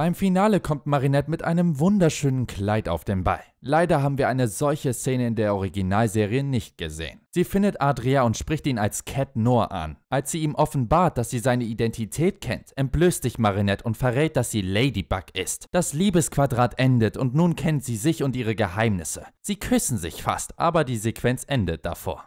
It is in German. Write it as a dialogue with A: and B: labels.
A: Beim Finale kommt Marinette mit einem wunderschönen Kleid auf den Ball. Leider haben wir eine solche Szene in der Originalserie nicht gesehen. Sie findet Adria und spricht ihn als Cat Noir an. Als sie ihm offenbart, dass sie seine Identität kennt, entblößt sich Marinette und verrät, dass sie Ladybug ist. Das Liebesquadrat endet und nun kennt sie sich und ihre Geheimnisse. Sie küssen sich fast, aber die Sequenz endet davor.